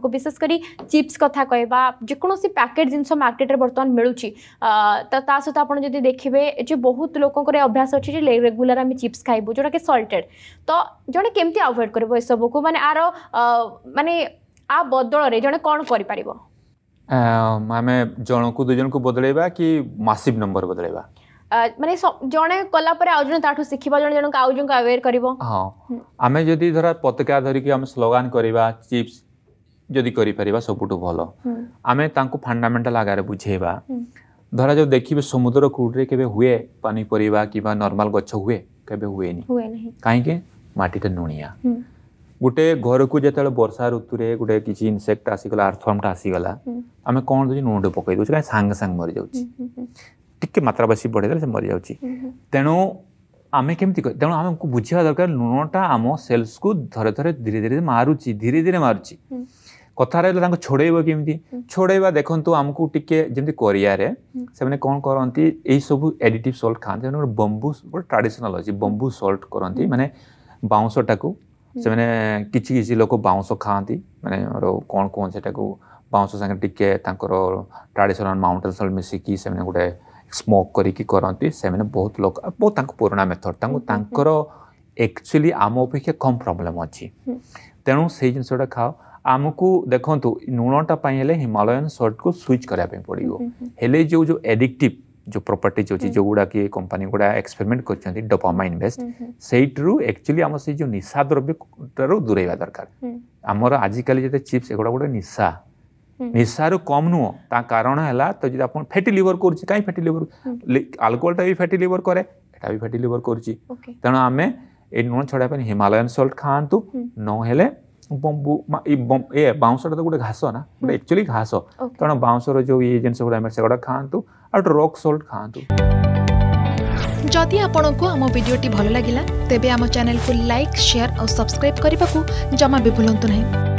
विशेषकर चिप्स कथा कह जेकोसी पैकेट जिनस मार्केट बर्तमान मिलूँ तो सहित आप देखिए जो बहुत लोकर अभ्यास अच्छे रेगुला आम चिप्स खाइबु जोटा कि सल्टेड तो जड़े केमती आभएड कर सब को मैंने आर मानने आ बदल जड़े कौन कर बदल कि मासिव नंबर बदलवा মানে জনে কলা পরে আউ জন তাঠু শিখিবা জন জনক আউ জনক আওয়ার করিব হ্যাঁ আমি যদি ধরা পতাকা ধরিকি আমি স্লোগান করিবা চিপস ଯଦି କରିପାରିବା ସବୁଠୁ ଭଲ ଆମେ ତାଙ୍କୁ ଫଣ୍ଡାମେଣ୍ଟାଲ ଆଗରେ ବୁଝେଇବା ଧରାଯାଉ ଦେଖିବେ ସମୁଦ୍ର କୂଳରେ କେବେ ହୁଏ ପନିପରିବା କିମ୍ବା ନର୍ମାଲ ଗଛ ହୁଏ କେବେ ହୁଏନି କାହିଁକି ମାଟିଟା ଲୁଣିଆ ଗୋଟେ ଘରକୁ ଯେତେବେଳେ ବର୍ଷା ଋତୁରେ ଗୋଟେ କିଛି ଇନସେକ୍ଟ ଆସିଗଲା ଆର୍ଥୱାର୍ମଟା ଆସିଗଲା ଆମେ କ'ଣ ଦେଉଛୁ ଲୁଣଟେ ପକାଇ ଦେଉଛୁ କାହିଁକି ସାଙ୍ଗେ ସାଙ୍ଗେ ମରିଯାଉଛି ଟିକେ ମାତ୍ରା ବେଶୀ ବଢ଼େଇଦେଲେ ସେ ମରିଯାଉଛି ତେଣୁ ଆମେ କେମିତି ତେଣୁ ଆମକୁ ବୁଝିବା ଦରକାର ଲୁଣଟା ଆମ ସେଲ୍ସକୁ ଥରେ ଥରେ ଧୀରେ ଧୀରେ ମାରୁଛି ଧୀରେ ଧୀରେ ମାରୁଛି କଥା ରହିଲା ତାଙ୍କୁ ଛଡ଼େଇବ କେମିତି ଛଡ଼େଇବା ଦେଖନ୍ତୁ ଆମକୁ ଟିକେ ଯେମିତି କୋରିଆରେ ସେମାନେ କ'ଣ କରନ୍ତି ଏଇସବୁ ଏଡିଟିଭ୍ ସଲ୍ଟ ଖାଆନ୍ତି ସେମାନେ ଗୋଟେ ବମ୍ବୁ ଗୋଟେ ଟ୍ରାଡ଼ିସନାଲ୍ ଅଛି ବମ୍ବୁ ସଲ୍ଟ କରନ୍ତି ମାନେ ବାଉଁଶଟାକୁ ସେମାନେ କିଛି କିଛି ଲୋକ ବାଉଁଶ ଖାଆନ୍ତି ମାନେ ଆମର କ'ଣ କୁହନ୍ତି ସେଟାକୁ ବାଉଁଶ ସାଙ୍ଗରେ ଟିକେ ତାଙ୍କର ଟ୍ରାଡ଼ିସନାଲ୍ ମାଉଣ୍ଟେନ୍ ସଲ୍ଟ ମିଶିକି ସେମାନେ ଗୋଟେ ସ୍ମୋକ୍ କରିକି କରନ୍ତି ସେମାନେ ବହୁତ ଲୋକ ବହୁତ ତାଙ୍କ ପୁରୁଣା ମେଥଡ଼ ତାଙ୍କୁ ତାଙ୍କର ଆକ୍ଚୁଆଲି ଆମ ଅପେକ୍ଷା କମ୍ ପ୍ରୋବ୍ଲେମ୍ ଅଛି ତେଣୁ ସେଇ ଜିନିଷଟା ଖାଅ आम आमको देखु नुणटापी हिमालयन सर्ट को स्विच करने पड़ो हेले जो जो एडिक्ट जो प्रपर्ट अच्छी जो गुड़ा कि कंपानी गुड़ा एक्सपेरिमेंट कर डोपामाइन बेस्ड सेठू एक्चुअली आम से जो निशा द्रव्य दूरे दरकार आमर आजिकल जो चिप्स एगुड़ा गोटे निशा निशारु कम नुह कारण है तो जो आप फैटी लिवर कर फैटी लिवर आलकोहलटा भी फैटी लिवर कै भी फैटी लिवर करें ये लुण छड़ापी हिमालयन सल्ट खातु ना ବମ୍ବୁ ଏ ବାଉଁଶଟା ତ ଗୋଟେ ଘାସ ନା ଗୋଟେ ଆକ୍ଚୁଆଲି ଘାସ ତେଣୁ ବାଉଁଶର ଯେଉଁ ଇଏ ଜିନିଷ ଗୁଡ଼ା ଆମେ ସେଗୁଡ଼ା ଖାଆନ୍ତୁ ଆଉ ଗୋଟେ ରକ୍ ସଲ୍ଟ ଖାଆନ୍ତୁ ଯଦି ଆପଣଙ୍କୁ ଆମ ଭିଡ଼ିଓଟି ଭଲ ଲାଗିଲା ତେବେ ଆମ ଚ୍ୟାନେଲକୁ ଲାଇକ୍ ସେୟାର ଆଉ ସବସ୍କ୍ରାଇବ୍ କରିବାକୁ ଜମା ବି ଭୁଲନ୍ତୁ ନାହିଁ